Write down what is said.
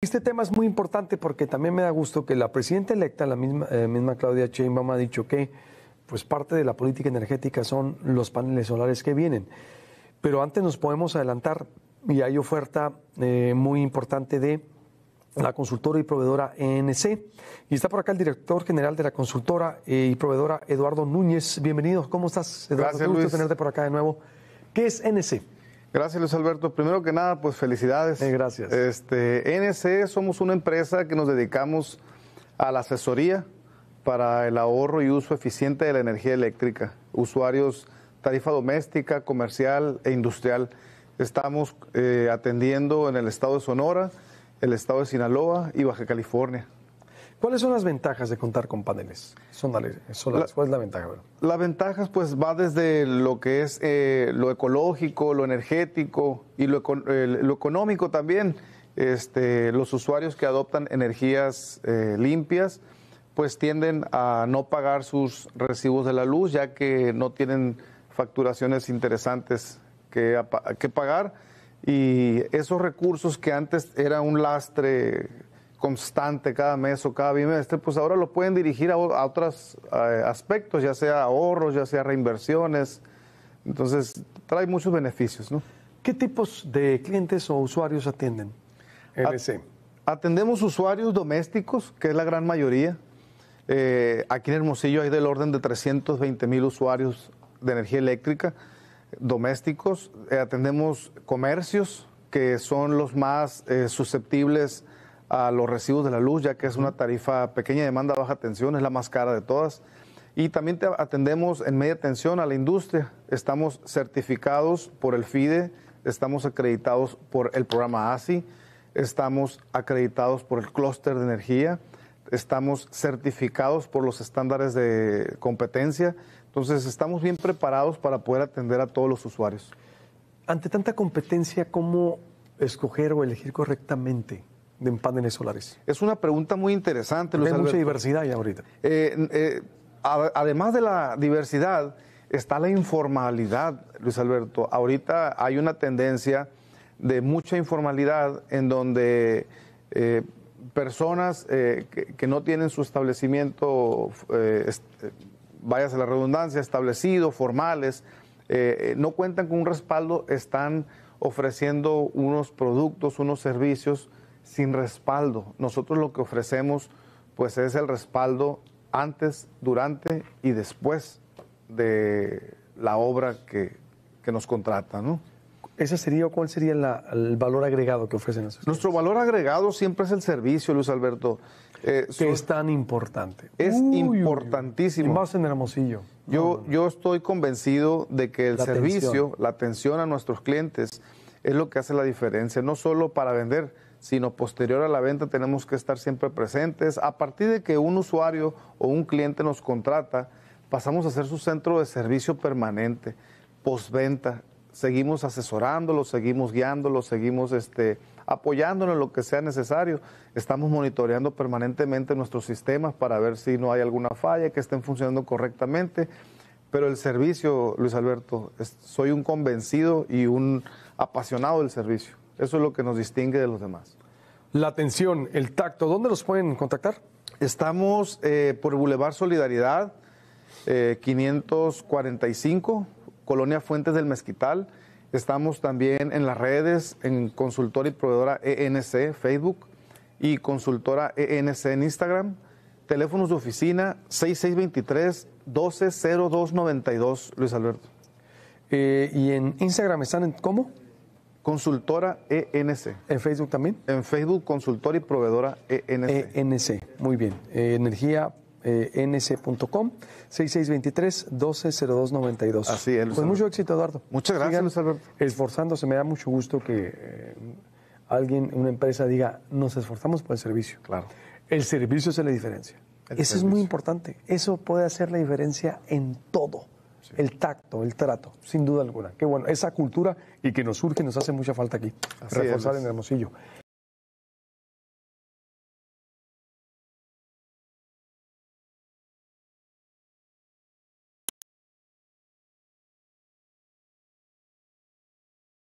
Este tema es muy importante porque también me da gusto que la presidenta electa, la misma, eh, misma Claudia Sheinbaum, ha dicho que pues parte de la política energética son los paneles solares que vienen. Pero antes nos podemos adelantar y hay oferta eh, muy importante de la consultora y proveedora ENC. Y está por acá el director general de la consultora eh, y proveedora, Eduardo Núñez. Bienvenido. ¿Cómo estás, Eduardo? Gracias, Luis. tenerte por acá de nuevo. ¿Qué es ENC? Gracias, Luis Alberto. Primero que nada, pues felicidades. Eh, gracias. Este, somos una empresa que nos dedicamos a la asesoría para el ahorro y uso eficiente de la energía eléctrica. Usuarios tarifa doméstica, comercial e industrial. Estamos eh, atendiendo en el estado de Sonora, el estado de Sinaloa y Baja California. ¿Cuáles son las ventajas de contar con paneles solares? ¿Cuál es la ventaja? La Las ventajas pues va desde lo que es eh, lo ecológico, lo energético y lo, económico también. Este, los usuarios que adoptan energías eh, limpias pues tienden a no pagar sus recibos de la luz ya que no tienen facturaciones interesantes que, que pagar y esos recursos que antes era un lastre constante cada mes o cada bimestre, pues ahora lo pueden dirigir a, otros eh, aspectos, ya sea ahorros, ya sea reinversiones. Entonces, trae muchos beneficios, ¿Qué tipos de clientes o usuarios atienden? Atendemos usuarios domésticos, que es la gran mayoría. Eh, aquí en Hermosillo hay del orden de 320 mil usuarios de energía eléctrica domésticos. Eh, atendemos comercios, que son los más susceptibles a los residuos de la luz, ya que es una tarifa pequeña demanda, baja tensión, es la más cara de todas. Y también atendemos en media tensión a la industria. Estamos certificados por el FIDE, estamos acreditados por el programa ASI, estamos acreditados por el clúster de energía, estamos certificados por los estándares de competencia. Entonces estamos bien preparados para poder atender a todos los usuarios. Ante tanta competencia, ¿cómo escoger o elegir correctamente? de solares? Es una pregunta muy interesante, Luis Hay mucha diversidad ya ahorita. Eh, eh, además de la diversidad, está la informalidad, Luis Alberto. Ahorita hay una tendencia de mucha informalidad en donde eh, personas que, no tienen su establecimiento, vayas a la redundancia, establecido, formales, no cuentan con un respaldo, están ofreciendo unos productos, unos servicios sin respaldo. Nosotros lo que ofrecemos pues es el respaldo antes, durante y después de la obra que, que nos contrata, ¿Ese sería o cuál sería el valor agregado que ofrecen Nuestro valor agregado siempre es el servicio, Luis Alberto. Eh, que es tan importante. Es importantísimo. más en Hermosillo. Yo, yo estoy convencido de que el servicio, la atención a nuestros clientes, es lo que hace la diferencia, no solo para vender, sino posterior a la venta tenemos que estar siempre presentes. A partir de que un usuario o un cliente nos contrata, pasamos a ser su centro de servicio permanente, postventa. Seguimos asesorándolo, seguimos guiándolo, seguimos este, apoyándonos en lo que sea necesario. Estamos monitoreando permanentemente nuestros sistemas para ver si no hay alguna falla, que estén funcionando correctamente. Pero el servicio, Luis Alberto, soy un convencido y un apasionado del servicio. Eso es lo que nos distingue de los demás. La atención, el tacto, ¿dónde los pueden contactar? Estamos eh, por Boulevard Solidaridad, 545, eh, Colonia Fuentes del Mezquital. Estamos también en las redes, en consultora y proveedora ENC, Facebook, y consultora ENC en Instagram. Teléfonos de oficina 6623-120292, Luis Alberto. Eh, ¿Y en Instagram están en cómo? Consultora ENC. ¿En Facebook también? En Facebook, Consultora y Proveedora ENC. ENC, muy bien. Eh, energía eh, nc.com 6623-120292. Así es. pues mucho éxito, Eduardo. Muchas gracias, Luis Alberto. Esforzándose, me da mucho gusto que eh, alguien, una empresa diga, nos esforzamos por el servicio. Claro. El servicio es la diferencia. Eso es muy importante. Eso puede hacer la diferencia en todo el tacto, el trato, sin duda alguna. Qué bueno, esa cultura y que nos surge nos hace mucha falta aquí, reforzar en Hermosillo.